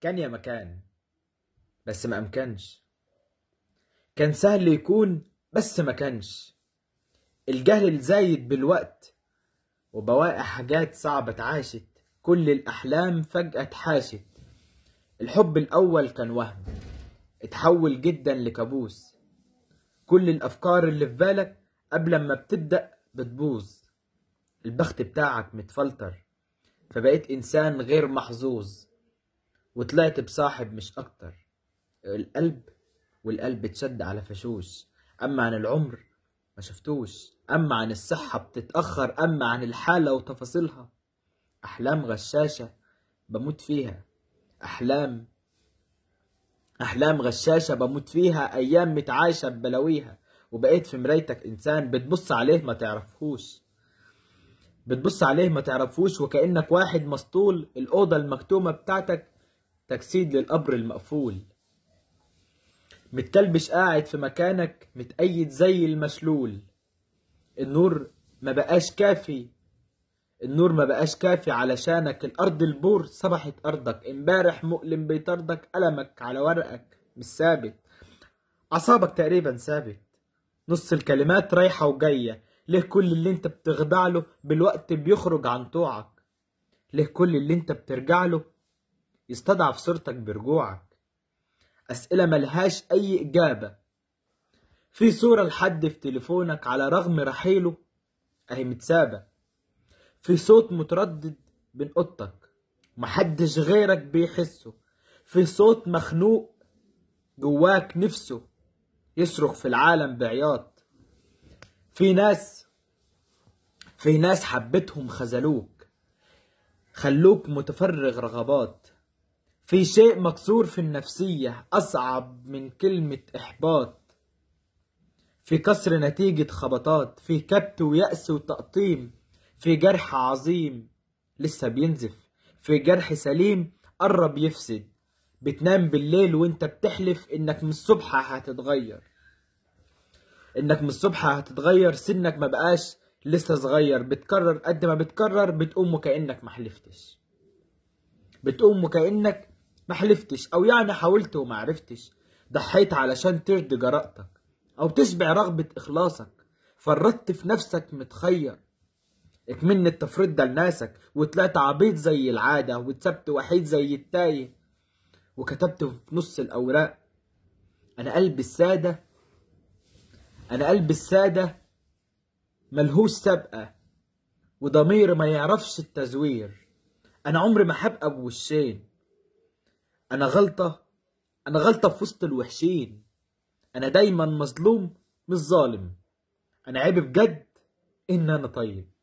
كان يا مكان بس ما أمكنش كان سهل يكون بس ما كانش الجهل الزايد بالوقت وبواقع حاجات صعبة اتعاشت كل الأحلام فجأة اتحاشت الحب الأول كان وهم اتحول جدا لكابوس كل الأفكار اللي في بالك قبل ما بتبدأ بتبوظ البخت بتاعك متفلتر فبقيت إنسان غير محظوظ وطلعت بصاحب مش أكتر القلب والقلب تشد على فشوش أما عن العمر ما شفتوش أما عن الصحة بتتأخر أما عن الحالة وتفاصيلها أحلام غشاشة بموت فيها أحلام أحلام غشاشة بموت فيها أيام متعايشة ببلاويها وبقيت في مرايتك إنسان بتبص عليه ما تعرفهوش بتبص عليه ما تعرفوش وكأنك واحد مسطول الأوضة المكتومة بتاعتك تجسيد للقبر المقفول متلبش قاعد في مكانك متأيد زي المشلول النور ما بقاش كافي النور ما بقاش كافي علشانك الأرض البور صبحت أرضك امبارح مؤلم بيطردك قلمك على ورقك مش ثابت أعصابك تقريبا ثابت نص الكلمات رايحة وجاية ليه كل اللي انت بتخضع له بالوقت بيخرج عن طوعك ليه كل اللي انت بترجع له يستضعف صورتك برجوعك أسئلة ملهاش أي إجابة في صورة لحد في تليفونك على رغم رحيله أهي متسابة في صوت متردد بين أوضتك محدش غيرك بيحسه في صوت مخنوق جواك نفسه يصرخ في العالم بعياط في ناس في ناس حبتهم خزلوك خلوك متفرغ رغبات في شيء مكسور في النفسية أصعب من كلمة إحباط في كسر نتيجة خبطات في كبت ويأس وتقطيم في جرح عظيم لسه بينزف في جرح سليم قرب يفسد بتنام بالليل وانت بتحلف انك من الصبح هتتغير انك من الصبح هتتغير سنك ما بقاش لسه صغير بتكرر قد ما بتكرر بتقوم وكأنك ما حلفتش بتقوم وكأنك ما حلفتش او يعني حاولت وما عرفتش ضحيت علشان ترضي جرأتك او تشبع رغبة اخلاصك فردت في نفسك متخير اكمن التفريط ده لناسك وطلعت عبيط زي العادة واتسبت وحيد زي التايه وكتبت في نص الأوراق أنا قلب السادة أنا قلب السادة ملهوش سابقة وضمير ما يعرفش التزوير أنا عمري ما هبقى بوشين انا غلطه انا غلطه في وسط الوحشين انا دايما مظلوم مش ظالم انا عيب بجد ان انا طيب